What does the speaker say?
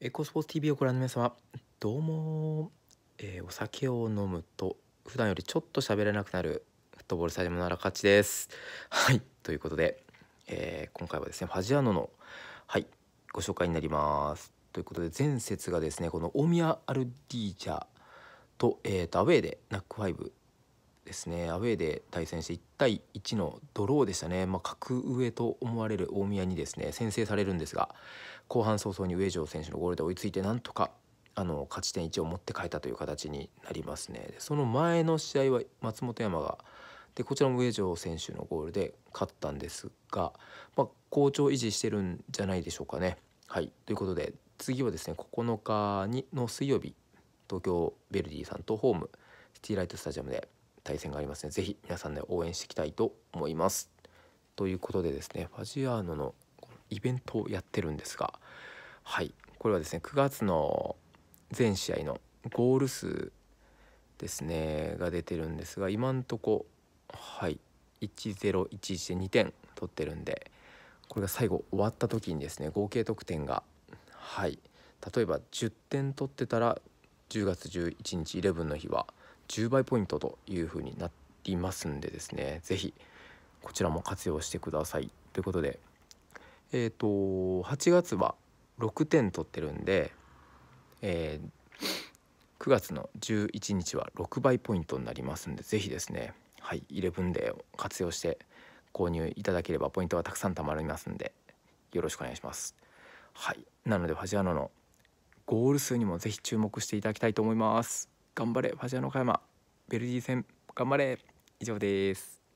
エコスポーツ TV をご覧の皆様どうも、えー、お酒を飲むと普段よりちょっと喋れなくなるフットボールスタジアムの荒勝ですはいということで、えー、今回はですねファジアーノのはいご紹介になりますということで前節がですねこの大宮アルディージャと,、えーと、とアウェーでナックファイブですねアウェーで対戦して1対1のドローでしたね、まあ、格上と思われる大宮にですね先制されるんですが後半早々に上条選手のゴールで追いついてなんとかあの勝ち点1を持って帰ったという形になりますね。その前の試合は松本山がでこちらも上条選手のゴールで勝ったんですが、まあ、好調維持してるんじゃないでしょうかね。はいということで次はですね9日にの水曜日東京ヴェルディさんとホームシティライトスタジアムで対戦がありますね。ぜひ皆さんで応援していきたいと思います。ということでですね、ファジアーノのイベントをやってるんですが、はい、これはですね、9月の全試合のゴール数ですね、が出てるんですが、今んとこ、はい、1011で2点取ってるんで、これが最後終わった時にですね、合計得点が、はい、例えば10点取ってたら10月11日11の日は10倍ポイントという風になっていますんでですね是非こちらも活用してくださいということでえっ、ー、と8月は6点取ってるんで、えー、9月の11日は6倍ポイントになりますんで是非ですねはい11デーを活用して購入いただければポイントがたくさん貯まりますんでよろしくお願いします。はい、なのでファジアーノのゴール数にもぜひ注目していただきたいと思います。頑張れファジアの岡山ベルギー戦頑張れ以上です